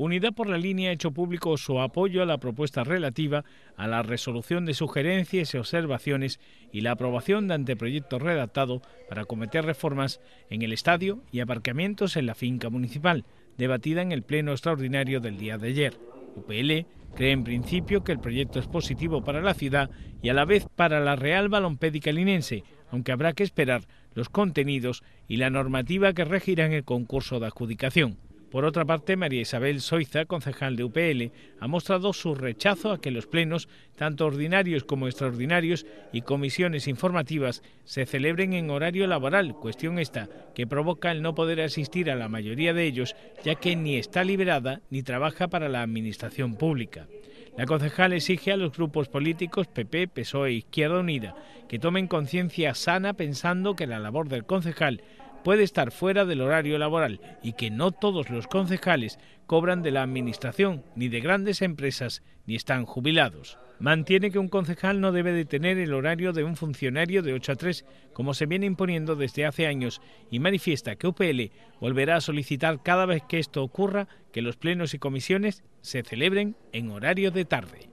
Unidad por la Línea ha hecho público su apoyo a la propuesta relativa a la resolución de sugerencias y observaciones y la aprobación de anteproyecto redactado para cometer reformas en el estadio y aparcamientos en la finca municipal, debatida en el Pleno Extraordinario del día de ayer. UPL cree en principio que el proyecto es positivo para la ciudad y a la vez para la Real Balompédica Linense, aunque habrá que esperar los contenidos y la normativa que regirán el concurso de adjudicación. Por otra parte, María Isabel Soiza, concejal de UPL, ha mostrado su rechazo a que los plenos, tanto ordinarios como extraordinarios, y comisiones informativas se celebren en horario laboral, cuestión esta que provoca el no poder asistir a la mayoría de ellos, ya que ni está liberada ni trabaja para la administración pública. La concejal exige a los grupos políticos PP, PSOE e Izquierda Unida que tomen conciencia sana pensando que la labor del concejal puede estar fuera del horario laboral y que no todos los concejales cobran de la Administración ni de grandes empresas ni están jubilados. Mantiene que un concejal no debe de tener el horario de un funcionario de 8 a 3, como se viene imponiendo desde hace años, y manifiesta que UPL volverá a solicitar cada vez que esto ocurra que los plenos y comisiones se celebren en horario de tarde.